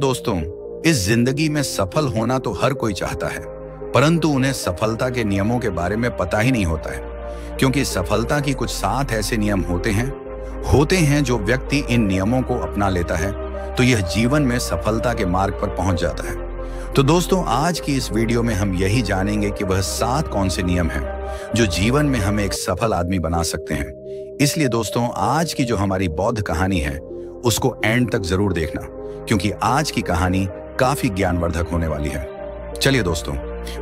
दोस्तों इस जिंदगी में सफल होना तो हर कोई चाहता है परंतु उन्हें सफलता के नियमों के बारे में पता ही नहीं होता है क्योंकि सफलता की कुछ सात ऐसे नियम होते हैं होते हैं जो व्यक्ति इन नियमों को अपना लेता है तो यह जीवन में सफलता के मार्ग पर पहुंच जाता है तो दोस्तों आज की इस वीडियो में हम यही जानेंगे कि वह सात कौन से नियम हैं जो जीवन में हमें एक सफल आदमी बना सकते हैं इसलिए दोस्तों आज की जो हमारी बौद्ध कहानी है उसको एंड तक जरूर देखना क्योंकि आज की कहानी काफी ज्ञानवर्धक होने वाली है चलिए दोस्तों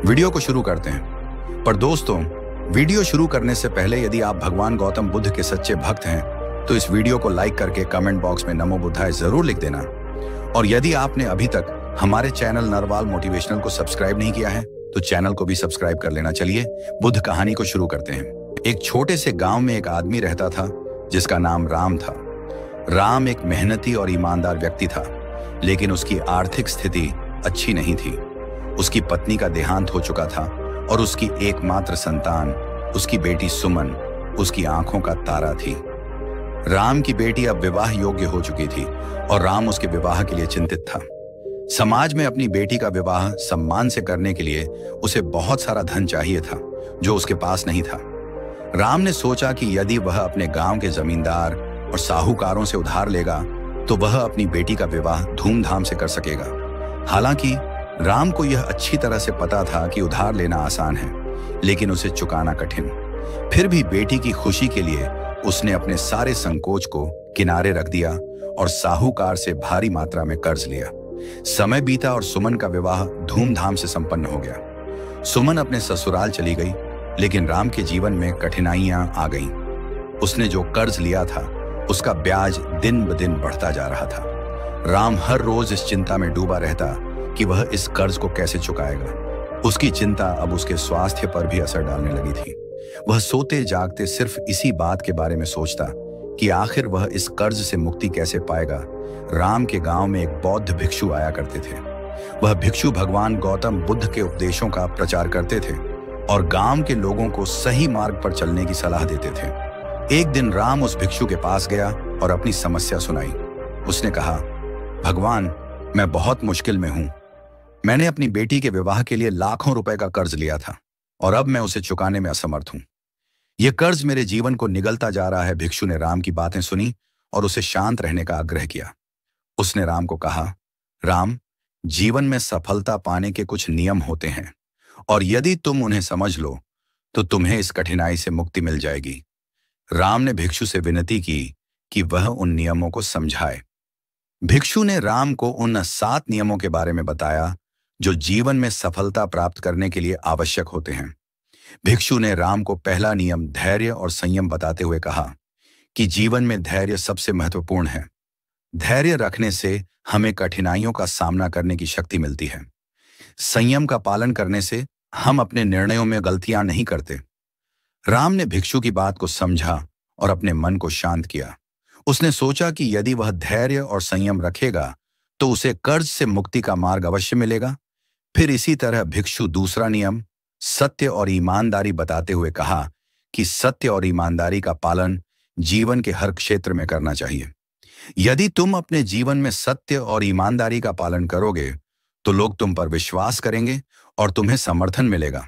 वीडियो को शुरू करते हैं पर दोस्तों वीडियो शुरू करने से पहले यदि आप भगवान गौतम बुद्ध के सच्चे भक्त हैं तो इस वीडियो को लाइक करके कमेंट बॉक्स में नमो बुद्धाय जरूर लिख देना और यदि आपने अभी तक हमारे चैनल नरवाल मोटिवेशनल को सब्सक्राइब नहीं किया है तो चैनल को भी सब्सक्राइब कर लेना चलिए बुद्ध कहानी को शुरू करते हैं एक छोटे से गांव में एक आदमी रहता था जिसका नाम राम था राम एक मेहनती और ईमानदार व्यक्ति था लेकिन उसकी आर्थिक स्थिति अच्छी नहीं थी उसकी पत्नी का देहांत हो चुका था और उसकी एकमात्र संतान उसकी बेटी सुमन उसकी आंखों का तारा थी राम की बेटी अब विवाह योग्य हो चुकी थी और राम उसके विवाह के लिए चिंतित था समाज में अपनी बेटी का विवाह सम्मान से करने के लिए उसे बहुत सारा धन चाहिए था जो उसके पास नहीं था राम ने सोचा कि यदि वह अपने गांव के जमींदार और साहूकारों से उधार लेगा तो वह अपनी बेटी का विवाह धूमधाम से कर सकेगा हालांकि राम को यह अच्छी तरह से पता था कि उधार लेना आसान है लेकिन उसे चुकाना कठिन फिर भी बेटी की खुशी के लिए उसने अपने सारे संकोच को किनारे रख दिया और साहूकार से भारी मात्रा में कर्ज लिया समय बीता और सुमन का विवाह धूमधाम से संपन्न हो गया सुमन अपने ससुराल चली गई लेकिन राम के जीवन में कठिनाइयां आ गईं। उसने जो कर्ज लिया था उसका ब्याज दिन ब दिन बढ़ता जा रहा था राम हर रोज इस चिंता में डूबा रहता कि वह इस कर्ज को कैसे चुकाएगा उसकी चिंता अब उसके स्वास्थ्य पर भी असर डालने लगी थी वह सोते जागते सिर्फ इसी बात के बारे में सोचता कि आखिर वह इस कर्ज से मुक्ति कैसे पाएगा राम के गांव में एक बौद्ध भिक्षु आया करते थे वह भिक्षु भगवान गौतम बुद्ध के उपदेशों का प्रचार करते थे और गांव के लोगों को सही मार्ग पर चलने की सलाह देते थे एक दिन राम उस भिक्षु के पास गया और अपनी समस्या सुनाई उसने कहा भगवान मैं बहुत मुश्किल में हूं मैंने अपनी बेटी के विवाह के लिए लाखों रुपए का कर्ज लिया था और अब मैं उसे चुकाने में असमर्थ हूं यह कर्ज मेरे जीवन को निगलता जा रहा है भिक्षु ने राम की बातें सुनी और उसे शांत रहने का आग्रह किया उसने राम को कहा राम जीवन में सफलता पाने के कुछ नियम होते हैं और यदि तुम उन्हें समझ लो तो तुम्हें इस कठिनाई से मुक्ति मिल जाएगी राम ने भिक्षु से विनती की कि वह उन नियमों को समझाए भिक्षु ने राम को उन सात नियमों के बारे में बताया जो जीवन में सफलता प्राप्त करने के लिए आवश्यक होते हैं भिक्षु ने राम को पहला नियम धैर्य और संयम बताते हुए कहा कि जीवन में धैर्य सबसे महत्वपूर्ण है धैर्य रखने से हमें कठिनाइयों का सामना करने की शक्ति मिलती है संयम का पालन करने से हम अपने निर्णयों में गलतियां नहीं करते राम ने भिक्षु की बात को समझा और अपने मन को शांत किया उसने सोचा कि यदि वह धैर्य और संयम रखेगा तो उसे कर्ज से मुक्ति का मार्ग अवश्य मिलेगा फिर इसी तरह भिक्षु दूसरा नियम सत्य और ईमानदारी बताते हुए कहा कि सत्य और ईमानदारी का पालन जीवन के हर क्षेत्र में करना चाहिए यदि तुम अपने जीवन में सत्य और ईमानदारी का पालन करोगे तो लोग तुम पर विश्वास करेंगे और तुम्हें समर्थन मिलेगा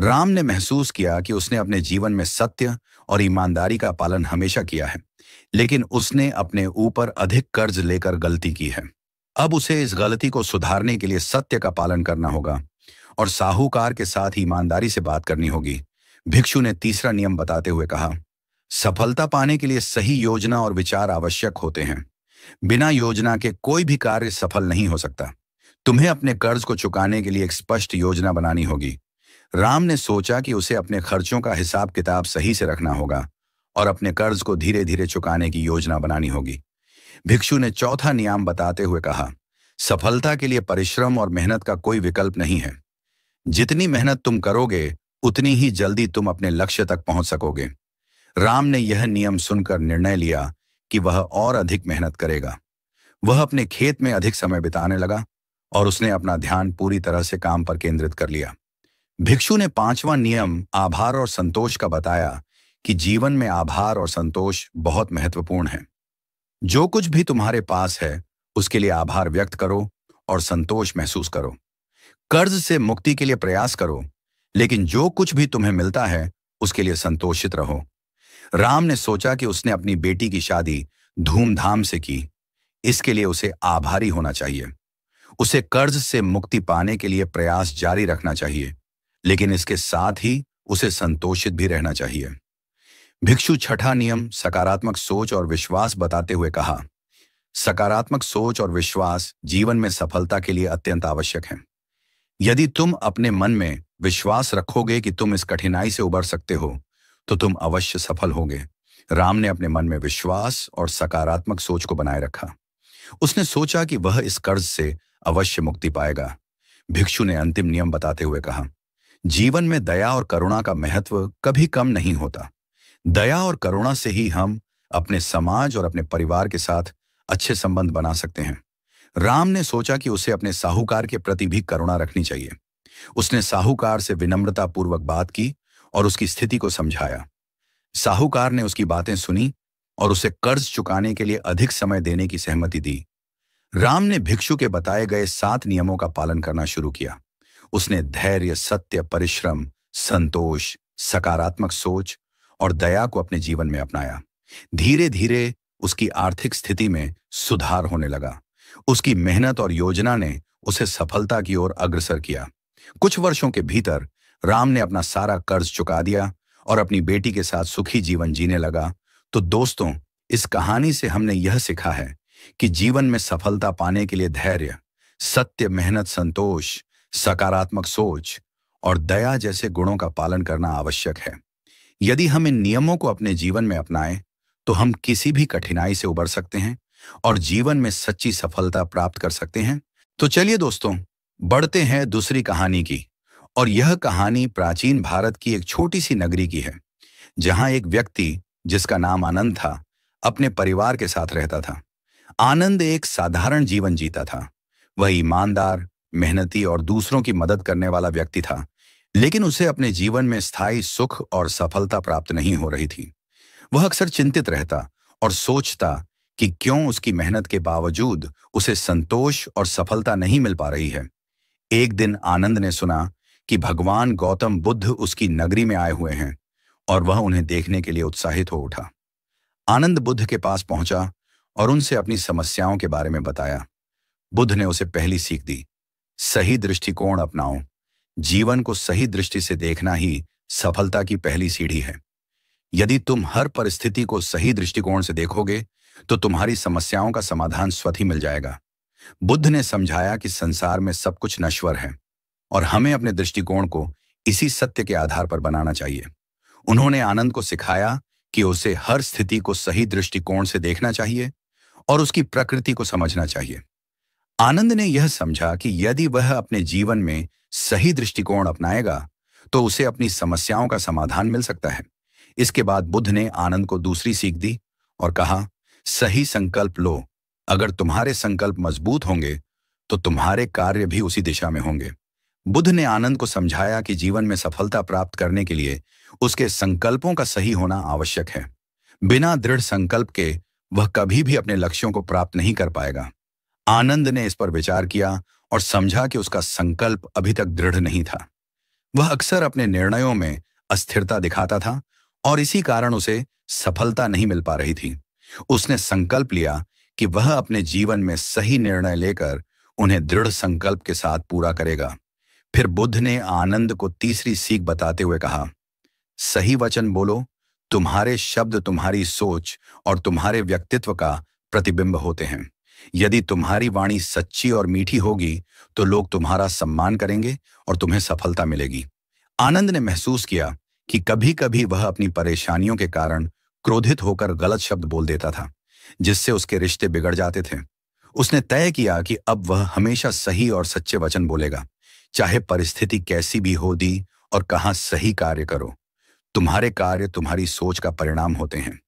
राम ने महसूस किया कि उसने अपने जीवन में सत्य और ईमानदारी का पालन हमेशा किया है लेकिन उसने अपने ऊपर अधिक कर्ज लेकर गलती की है अब उसे इस गलती को सुधारने के लिए सत्य का पालन करना होगा और साहूकार के साथ ईमानदारी से बात करनी होगी भिक्षु ने तीसरा नियम बताते हुए कहा सफलता पाने के लिए सही योजना और विचार आवश्यक होते हैं बिना योजना के कोई भी कार्य सफल नहीं हो सकता तुम्हें अपने कर्ज को चुकाने के लिए एक स्पष्ट योजना बनानी होगी राम ने सोचा कि उसे अपने खर्चों का हिसाब किताब सही से रखना होगा और अपने कर्ज को धीरे धीरे चुकाने की योजना बनानी होगी भिक्षु ने चौथा नियम बताते हुए कहा सफलता के लिए परिश्रम और मेहनत का कोई विकल्प नहीं है जितनी मेहनत तुम करोगे उतनी ही जल्दी तुम अपने लक्ष्य तक पहुंच सकोगे राम ने यह नियम सुनकर निर्णय लिया कि वह और अधिक मेहनत करेगा वह अपने खेत में अधिक समय बिताने लगा और उसने अपना ध्यान पूरी तरह से काम पर केंद्रित कर लिया भिक्षु ने पांचवा नियम आभार और संतोष का बताया कि जीवन में आभार और संतोष बहुत महत्वपूर्ण है जो कुछ भी तुम्हारे पास है उसके लिए आभार व्यक्त करो और संतोष महसूस करो कर्ज से मुक्ति के लिए प्रयास करो लेकिन जो कुछ भी तुम्हें मिलता है उसके लिए संतोषित रहो राम ने सोचा कि उसने अपनी बेटी की शादी धूमधाम से की इसके लिए उसे आभारी होना चाहिए उसे कर्ज से मुक्ति पाने के लिए प्रयास जारी रखना चाहिए लेकिन इसके साथ ही उसे संतोषित भी रहना चाहिए भिक्षु छठा नियम सकारात्मक सोच और विश्वास बताते हुए कहा सकारात्मक सोच और विश्वास जीवन में सफलता के लिए अत्यंत आवश्यक है यदि तुम अपने मन में विश्वास रखोगे कि तुम इस कठिनाई से उबर सकते हो तो तुम अवश्य सफल होगे राम ने अपने मन में विश्वास और सकारात्मक सोच को बनाए रखा उसने सोचा कि वह इस कर्ज से अवश्य मुक्ति पाएगा भिक्षु ने अंतिम नियम बताते हुए कहा जीवन में दया और करुणा का महत्व कभी कम नहीं होता दया और करुणा से ही हम अपने समाज और अपने परिवार के साथ अच्छे संबंध बना सकते हैं राम ने सोचा कि उसे अपने साहूकार के प्रति भी करुणा रखनी चाहिए उसने साहूकार से विनम्रता पूर्वक बात की और उसकी स्थिति को समझाया साहूकार ने उसकी बातें सुनी और उसे कर्ज चुकाने के लिए अधिक समय देने की सहमति दी राम ने भिक्षु के बताए गए सात नियमों का पालन करना शुरू किया उसने धैर्य सत्य परिश्रम संतोष सकारात्मक सोच और दया को अपने जीवन में अपनाया धीरे धीरे उसकी आर्थिक स्थिति में सुधार होने लगा उसकी मेहनत और योजना ने उसे सफलता की ओर अग्रसर किया कुछ वर्षों के भीतर राम ने अपना सारा कर्ज चुका दिया और अपनी बेटी के साथ सुखी जीवन जीने लगा तो दोस्तों इस कहानी से हमने यह सीखा है कि जीवन में सफलता पाने के लिए धैर्य सत्य मेहनत संतोष सकारात्मक सोच और दया जैसे गुणों का पालन करना आवश्यक है यदि हम इन नियमों को अपने जीवन में अपनाएं तो हम किसी भी कठिनाई से उबर सकते हैं और जीवन में सच्ची सफलता प्राप्त कर सकते हैं तो चलिए दोस्तों बढ़ते हैं दूसरी कहानी की और यह कहानी प्राचीन भारत की एक छोटी सी नगरी की है जहां एक व्यक्ति जिसका नाम आनंद था अपने परिवार के साथ रहता था आनंद एक साधारण जीवन जीता था वह ईमानदार मेहनती और दूसरों की मदद करने वाला व्यक्ति था लेकिन उसे अपने जीवन में स्थायी सुख और सफलता प्राप्त नहीं हो रही थी वह अक्सर चिंतित रहता और सोचता कि क्यों उसकी मेहनत के बावजूद उसे संतोष और सफलता नहीं मिल पा रही है एक दिन आनंद ने सुना कि भगवान गौतम बुद्ध उसकी नगरी में आए हुए हैं और वह उन्हें देखने के लिए उत्साहित हो उठा आनंद बुद्ध के पास पहुंचा और उनसे अपनी समस्याओं के बारे में बताया बुद्ध ने उसे पहली सीख दी सही दृष्टिकोण अपनाओ जीवन को सही दृष्टि से देखना ही सफलता की पहली सीढ़ी है यदि तुम हर परिस्थिति को सही दृष्टिकोण से देखोगे तो तुम्हारी समस्याओं का समाधान स्वत ही मिल जाएगा बुद्ध ने समझाया कि संसार में सब कुछ नश्वर है और हमें अपने दृष्टिकोण को इसी सत्य के आधार पर बनाना चाहिए उन्होंने आनंद को सिखाया कि उसे हर स्थिति को सही दृष्टिकोण से देखना चाहिए और उसकी प्रकृति को समझना चाहिए आनंद ने यह समझा कि यदि वह अपने जीवन में सही दृष्टिकोण अपनाएगा तो उसे अपनी समस्याओं का समाधान मिल सकता है इसके बाद बुद्ध ने आनंद को दूसरी सीख दी और कहा सही संकल्प लो अगर तुम्हारे संकल्प मजबूत होंगे तो तुम्हारे कार्य भी उसी दिशा में होंगे बुद्ध ने आनंद को समझाया कि जीवन में सफलता प्राप्त करने के लिए उसके संकल्पों का सही होना आवश्यक है बिना दृढ़ संकल्प के वह कभी भी अपने लक्ष्यों को प्राप्त नहीं कर पाएगा आनंद ने इस पर विचार किया और समझा कि उसका संकल्प अभी तक दृढ़ नहीं था वह अक्सर अपने निर्णयों में अस्थिरता दिखाता था और इसी कारण उसे सफलता नहीं मिल पा रही थी उसने संकल्प लिया कि वह अपने जीवन में सही निर्णय लेकर उन्हें दृढ़ संकल्प के साथ पूरा करेगा फिर बुद्ध ने आनंद को तीसरी सीख बताते हुए कहा सही वचन बोलो तुम्हारे शब्द तुम्हारी सोच और तुम्हारे व्यक्तित्व का प्रतिबिंब होते हैं यदि तुम्हारी वाणी सच्ची और मीठी होगी तो लोग तुम्हारा सम्मान करेंगे और तुम्हें सफलता मिलेगी आनंद ने महसूस किया कि कभी कभी वह अपनी परेशानियों के कारण क्रोधित होकर गलत शब्द बोल देता था जिससे उसके रिश्ते बिगड़ जाते थे उसने तय किया कि अब वह हमेशा सही और सच्चे वचन बोलेगा चाहे परिस्थिति कैसी भी हो दी और कहा सही कार्य करो तुम्हारे कार्य तुम्हारी सोच का परिणाम होते हैं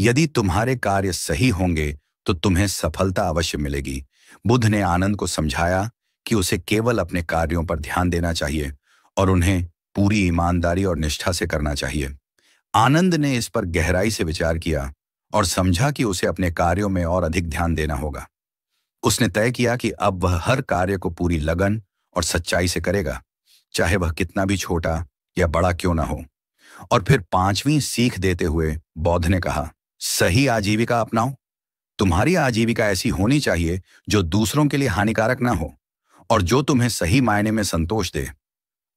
यदि तुम्हारे कार्य सही होंगे तो तुम्हें सफलता अवश्य मिलेगी बुद्ध ने आनंद को समझाया कि उसे केवल अपने कार्यों पर ध्यान देना चाहिए और उन्हें पूरी ईमानदारी और निष्ठा से करना चाहिए आनंद ने इस पर गहराई से विचार किया और समझा कि उसे अपने कार्यों में और अधिक ध्यान देना होगा उसने तय किया कि अब वह हर कार्य को पूरी लगन और सच्चाई से करेगा चाहे वह कितना भी छोटा या बड़ा क्यों ना हो और फिर पांचवीं सीख देते हुए बौद्ध ने कहा सही आजीविका अपनाओ तुम्हारी आजीविका ऐसी होनी चाहिए जो दूसरों के लिए हानिकारक ना हो और जो तुम्हें सही मायने में संतोष दे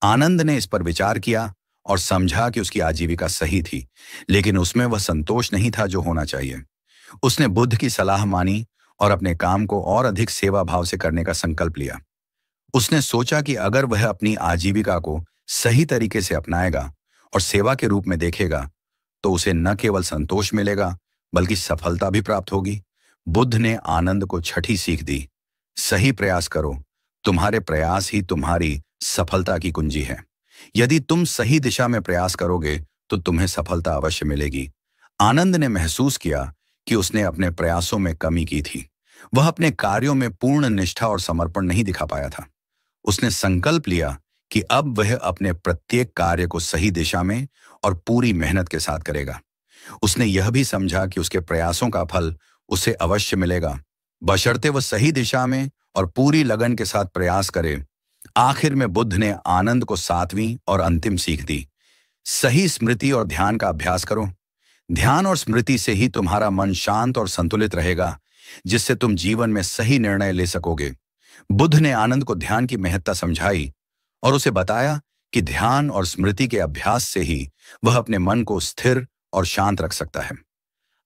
आनंद ने इस पर विचार किया और समझा कि उसकी आजीविका सही थी लेकिन उसमें वह संतोष नहीं था जो होना चाहिए उसने बुद्ध की सलाह मानी और अपने काम को और अधिक सेवा भाव से करने का संकल्प लिया उसने सोचा कि अगर वह अपनी आजीविका को सही तरीके से अपनाएगा और सेवा के रूप में देखेगा तो उसे न केवल संतोष मिलेगा बल्कि सफलता भी प्राप्त होगी बुद्ध ने आनंद को छठी सीख दी सही प्रयास करो तुम्हारे प्रयास ही तुम्हारी सफलता की कुंजी है यदि तुम सही दिशा में प्रयास करोगे तो तुम्हें सफलता अवश्य मिलेगी आनंद ने महसूस किया कि उसने अपने प्रयासों में कमी की थी वह अपने कार्यों में पूर्ण निष्ठा और समर्पण नहीं दिखा पाया था उसने संकल्प लिया कि अब वह अपने प्रत्येक कार्य को सही दिशा में और पूरी मेहनत के साथ करेगा उसने यह भी समझा कि उसके प्रयासों का फल उसे अवश्य मिलेगा बशर्ते वह सही दिशा में और पूरी लगन के साथ प्रयास करे आखिर में बुद्ध ने आनंद को सातवीं और अंतिम सीख दी सही स्मृति और ध्यान का अभ्यास करो ध्यान और स्मृति से ही तुम्हारा मन शांत और संतुलित रहेगा जिससे तुम जीवन में सही निर्णय ले सकोगे बुद्ध ने आनंद को ध्यान की महत्ता समझाई और उसे बताया कि ध्यान और स्मृति के अभ्यास से ही वह अपने मन को स्थिर और शांत रख सकता है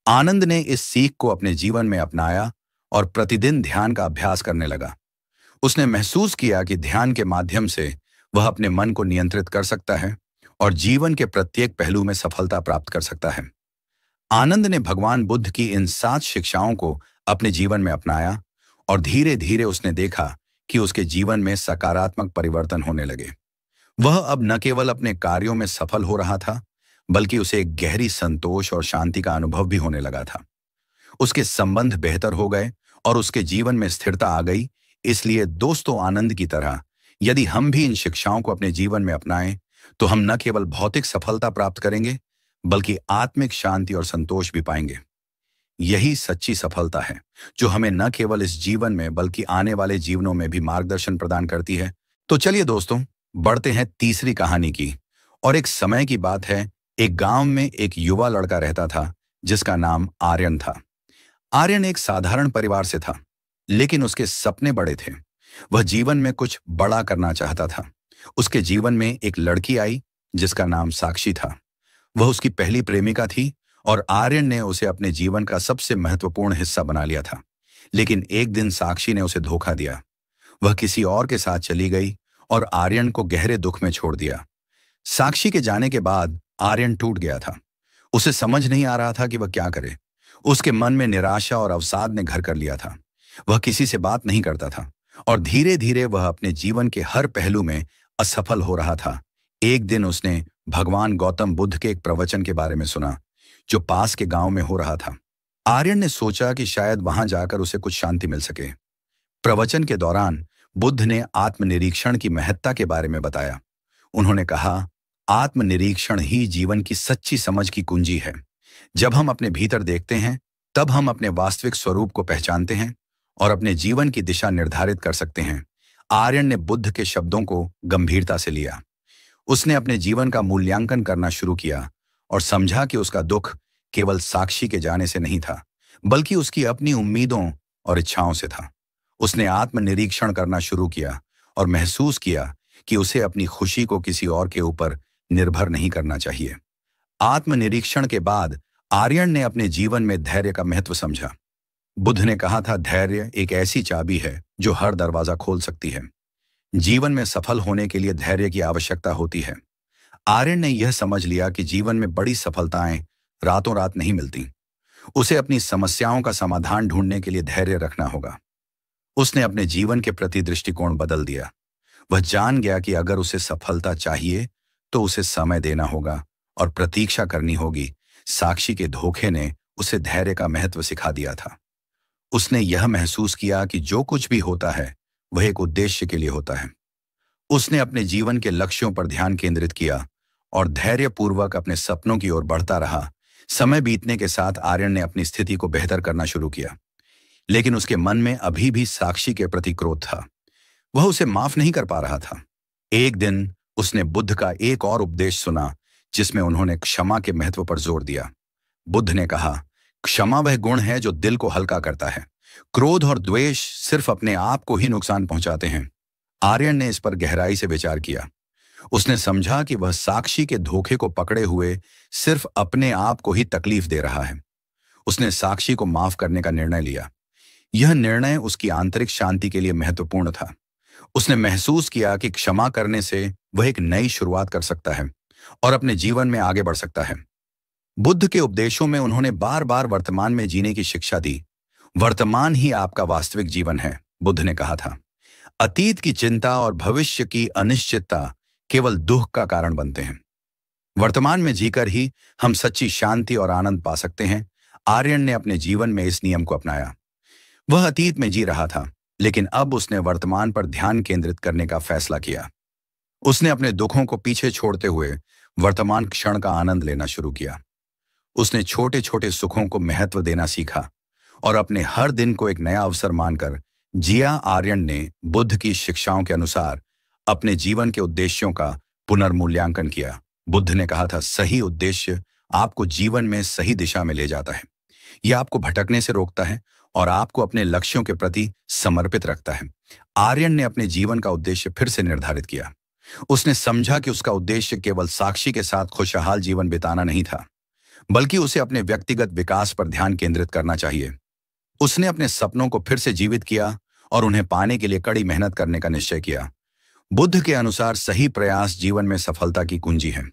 आनंद ने इस सीख को अपने जीवन में अपनाया और प्रतिदिन ध्यान का अभ्यास करने लगा उसने महसूस किया कि ध्यान के माध्यम से वह अपने मन को नियंत्रित कर सकता है और जीवन के प्रत्येक पहलू में सफलता प्राप्त कर सकता है आनंद ने भगवान बुद्ध की इन सात शिक्षाओं को अपने जीवन में अपनाया और धीरे धीरे उसने देखा कि उसके जीवन में सकारात्मक परिवर्तन होने लगे वह अब न केवल अपने कार्यों में सफल हो रहा था बल्कि उसे गहरी संतोष और शांति का अनुभव भी होने लगा था उसके संबंध बेहतर हो गए और उसके जीवन में स्थिरता आ गई इसलिए दोस्तों आनंद की तरह यदि हम भी इन शिक्षाओं को अपने जीवन में अपनाएं तो हम न केवल भौतिक सफलता प्राप्त करेंगे बल्कि आत्मिक शांति और संतोष भी पाएंगे यही सच्ची सफलता है जो हमें न केवल इस जीवन में बल्कि आने वाले जीवनों में भी मार्गदर्शन प्रदान करती है तो चलिए दोस्तों बढ़ते हैं तीसरी कहानी की और एक समय की बात है एक गांव में एक युवा लड़का रहता था जिसका नाम आर्यन था आर्यन एक साधारण परिवार से था लेकिन उसके सपने बड़े थे वह जीवन में कुछ बड़ा करना चाहता था उसके जीवन में एक लड़की आई जिसका नाम साक्षी था वह उसकी पहली प्रेमिका थी और आर्यन ने उसे अपने जीवन का सबसे महत्वपूर्ण हिस्सा बना लिया था लेकिन एक दिन साक्षी ने उसे धोखा दिया वह किसी और के साथ चली गई और आर्यन को गहरे दुख में छोड़ दिया साक्षी के जाने के बाद आर्यन टूट गया था उसे समझ नहीं आ रहा था कि वह क्या करे उसके मन में निराशा और अवसाद ने घर कर लिया था वह किसी से बात नहीं करता था और धीरे धीरे वह अपने जीवन के हर पहलू में असफल हो रहा था एक दिन उसने भगवान गौतम बुद्ध के एक प्रवचन के बारे में सुना जो पास के गांव में हो रहा था आर्यन ने सोचा कि शायद वहां जाकर उसे कुछ शांति मिल सके प्रवचन के दौरान बुद्ध ने आत्मनिरीक्षण की महत्ता के बारे में बताया उन्होंने कहा आत्मनिरीक्षण ही जीवन की सच्ची समझ की कुंजी है जब हम अपने भीतर देखते हैं तब हम अपने वास्तविक स्वरूप को पहचानते हैं और अपने जीवन की दिशा निर्धारित कर सकते हैं आर्यन ने बुद्ध के शब्दों को गंभीरता से लिया उसने अपने जीवन का मूल्यांकन करना शुरू किया और समझा कि उसका दुख केवल साक्षी के जाने से नहीं था बल्कि उसकी अपनी उम्मीदों और इच्छाओं से था उसने आत्मनिरीक्षण करना शुरू किया और महसूस किया कि उसे अपनी खुशी को किसी और के ऊपर निर्भर नहीं करना चाहिए आत्मनिरीक्षण के बाद आर्यन ने अपने जीवन में धैर्य का महत्व समझा बुद्ध ने कहा था धैर्य एक ऐसी चाबी है जो हर दरवाजा खोल सकती है जीवन में सफल होने के लिए धैर्य की आवश्यकता होती है आर्यन ने यह समझ लिया कि जीवन में बड़ी सफलताएं रातों रात नहीं मिलती उसे अपनी समस्याओं का समाधान ढूंढने के लिए धैर्य रखना होगा उसने अपने जीवन के प्रति दृष्टिकोण बदल दिया वह जान गया कि अगर उसे सफलता चाहिए तो उसे समय देना होगा और प्रतीक्षा करनी होगी साक्षी के धोखे ने उसे धैर्य का महत्व सिखा दिया था उसने यह महसूस किया कि जो कुछ भी होता है वह एक उद्देश्य के लिए होता है उसने अपने जीवन के लक्ष्यों पर ध्यान केंद्रित किया और धैर्यपूर्वक अपने सपनों की ओर बढ़ता रहा समय बीतने के साथ आर्यन ने अपनी स्थिति को बेहतर करना शुरू किया लेकिन उसके मन में अभी भी साक्षी के प्रति क्रोध था वह उसे माफ नहीं कर पा रहा था एक दिन उसने बुद्ध का एक और उपदेश सुना जिसमें उन्होंने क्षमा के महत्व पर जोर दिया बुद्ध ने कहा क्षमा वह गुण है जो दिल को हल्का करता है क्रोध और द्वेष सिर्फ अपने आप को ही नुकसान पहुंचाते हैं आर्यन ने इस पर गहराई से विचार किया उसने समझा कि वह साक्षी के धोखे को पकड़े हुए सिर्फ अपने आप को ही तकलीफ दे रहा है उसने साक्षी को माफ करने का निर्णय लिया यह निर्णय उसकी आंतरिक शांति के लिए महत्वपूर्ण था उसने महसूस किया कि क्षमा करने से वह एक नई शुरुआत कर सकता है और अपने जीवन में आगे बढ़ सकता है बुद्ध के उपदेशों में उन्होंने बार बार वर्तमान में जीने की शिक्षा दी वर्तमान ही आपका वास्तविक जीवन है बुद्ध ने कहा था अतीत की चिंता और भविष्य की अनिश्चितता केवल दुख का कारण बनते हैं वर्तमान में जीकर ही हम सच्ची शांति और आनंद पा सकते हैं आर्यन ने अपने जीवन में इस नियम को अपनाया वह अतीत में जी रहा था लेकिन अब उसने वर्तमान पर ध्यान केंद्रित करने का फैसला किया उसने अपने दुखों को पीछे छोड़ते हुए वर्तमान क्षण का आनंद लेना शुरू किया उसने छोटे छोटे सुखों को महत्व देना सीखा और अपने हर दिन को एक नया अवसर मानकर जिया आर्यन ने बुद्ध की शिक्षाओं के अनुसार अपने जीवन के उद्देश्यों का पुनर्मूल्यांकन किया बुद्ध ने कहा था सही उद्देश्य आपको जीवन में सही दिशा में ले जाता है यह आपको भटकने से रोकता है और आपको अपने लक्ष्यों के प्रति समर्पित रखता है आर्यन ने अपने जीवन का उद्देश्य फिर से निर्धारित किया उसने समझा कि उसका उद्देश्य केवल साक्षी के साथ खुशहाल जीवन बिताना नहीं था बल्कि उसे अपने व्यक्तिगत विकास पर ध्यान केंद्रित करना चाहिए उसने अपने सपनों को फिर से जीवित किया और उन्हें पाने के लिए कड़ी मेहनत करने का निश्चय किया बुद्ध के अनुसार सही प्रयास जीवन में सफलता की कुंजी है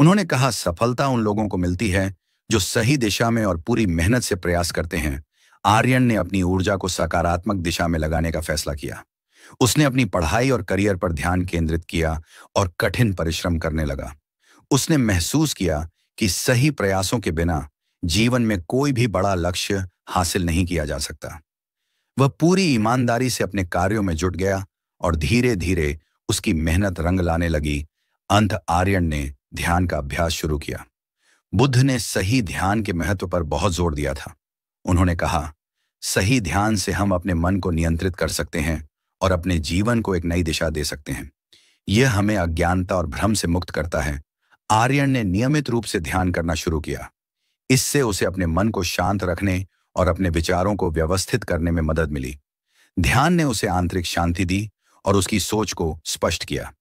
उन्होंने कहा सफलता उन लोगों को मिलती है जो सही दिशा में और पूरी मेहनत से प्रयास करते हैं आर्यन ने अपनी ऊर्जा को सकारात्मक दिशा में लगाने का फैसला किया उसने अपनी पढ़ाई और करियर पर ध्यान केंद्रित किया और कठिन परिश्रम करने लगा उसने महसूस किया कि सही प्रयासों के बिना जीवन में कोई भी बड़ा लक्ष्य हासिल नहीं किया जा सकता वह पूरी ईमानदारी से अपने कार्यों में जुट गया और धीरे धीरे उसकी मेहनत रंग लाने लगी अंत आर्यन ने ध्यान का अभ्यास शुरू किया बुद्ध ने सही ध्यान के महत्व पर बहुत जोर दिया था उन्होंने कहा सही ध्यान से हम अपने मन को नियंत्रित कर सकते हैं और अपने जीवन को एक नई दिशा दे सकते हैं यह हमें अज्ञानता और भ्रम से मुक्त करता है आर्यन ने नियमित रूप से ध्यान करना शुरू किया इससे उसे अपने मन को शांत रखने और अपने विचारों को व्यवस्थित करने में मदद मिली ध्यान ने उसे आंतरिक शांति दी और उसकी सोच को स्पष्ट किया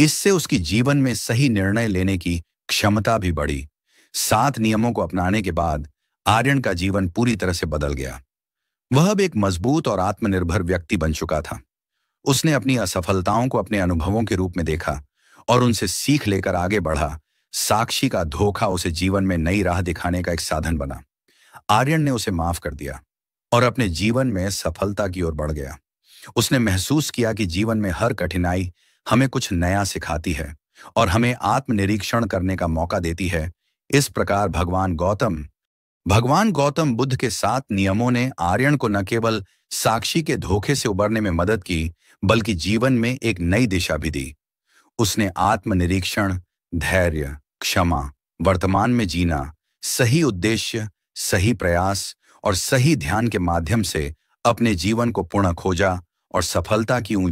इससे उसकी जीवन में सही निर्णय लेने की क्षमता भी बढ़ी सात नियमों को अपनाने के बाद आर्यन का जीवन पूरी तरह से बदल गया वह अब एक मजबूत और आत्मनिर्भर व्यक्ति बन चुका था उसने अपनी असफलताओं को अपने अनुभवों के रूप में देखा और उनसे सीख लेकर आगे बढ़ा साक्षी का धोखा उसे जीवन में नई राह दिखाने का एक साधन बना आर्यन ने उसे माफ कर दिया और अपने जीवन में सफलता की ओर बढ़ गया उसने महसूस किया कि जीवन में हर कठिनाई हमें कुछ नया सिखाती है और हमें आत्मनिरीक्षण करने का मौका देती है इस प्रकार भगवान गौतम भगवान गौतम बुद्ध के सात नियमों ने आर्यन को न केवल साक्षी के धोखे से उबरने में मदद की बल्कि जीवन में एक नई दिशा भी दी उसने आत्मनिरीक्षण धैर्य क्षमा वर्तमान में जीना सही उद्देश्य सही प्रयास और सही ध्यान के माध्यम से अपने जीवन को पूर्ण खोजा और सफलता की ऊंची